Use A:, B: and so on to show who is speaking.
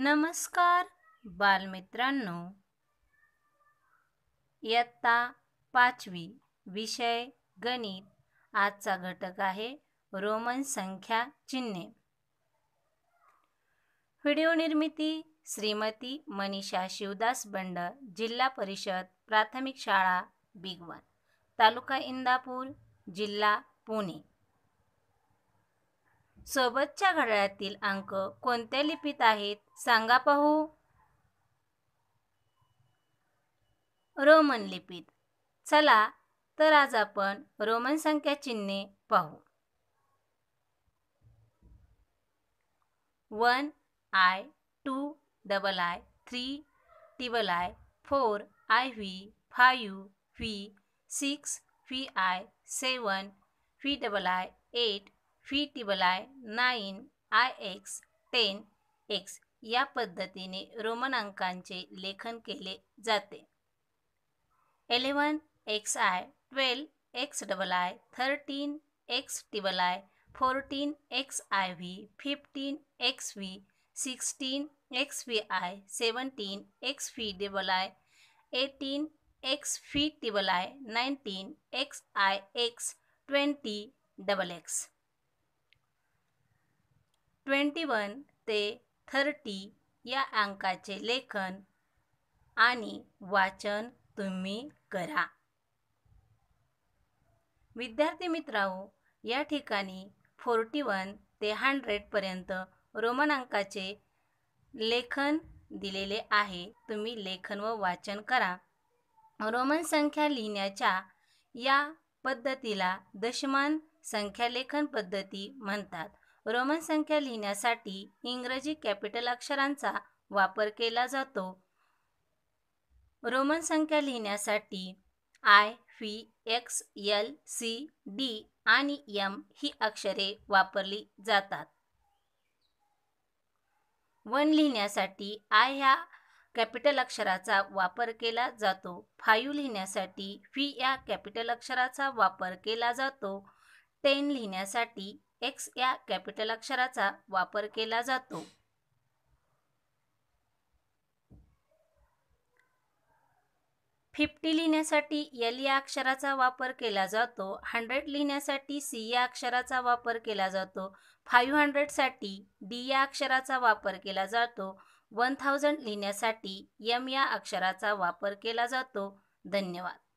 A: नमस्कार बालमित्रांनो इयत्ता पाचवी विषय गणित आजचा घटक आहे रोमन संख्या चिन्हे व्हिडिओ निर्मिती श्रीमती मनीषा शिवदास बंड जिल्हा परिषद प्राथमिक शाळा बिगवन तालुका इंदापूर जिल्हा पुणे सोबतच्या घड्याळातील अंक कोणत्या लिपीत आहेत सांगा पाहू रोमन लिपीत चला तर आज आपण रोमन संख्या चिन्हे पाहू one I two double I three triple I four I V five V six V I seven V double I eight V triple I nine I X ten X या पद्धतीने रोमन अंकांचे लेखन केले जाते eleven X I twelve X double I thirteen X triple I fourteen X I V fifteen X V sixteen X V I seventeen X V double I eighteen X V triple I nineteen X I X twenty double X twenty one ते thirty या अंकाचे लेखन आणि वाचन तुम्ही करा विद्यार्थी मित्रांनो या ठिकाणी फोर्टी वन ते हंड्रेडपर्यंत रोमन अंकाचे लेखन दिलेले आहे तुम्ही लेखन व वाचन करा रोमन संख्या लिहिण्याच्या या पद्धतीला दशमान संख्या लेखन पद्धती म्हणतात रोमन संख्या लिहिण्यासाठी इंग्रजी कॅपिटल अक्षरांचा वापर केला जातो रोमन संख्या लिहिण्यासाठी I V X L C D आणि एम ही अक्षरे वापरली जातात वन लिहिण्यासाठी आय ह्या कॅपिटल अक्षराचा वापर केला जातो फायू लिहिण्यासाठी फी या कॅपिटल अक्षराचा वापर केला जातो टेन लिहिण्यासाठी एक्स या कॅपिटल अक्षराचा वापर केला जातो फिफ्टी लिहिण्यासाठी एल या अक्षराचा वापर केला जातो हंड्रेड लिहिण्यासाठी सी या अक्षराचा वापर केला जातो फाईव्ह हंड्रेडसाठी डी या अक्षराचा वापर केला जातो वन थाउजंड लिहिण्यासाठी यम या अक्षराचा वापर केला जातो धन्यवाद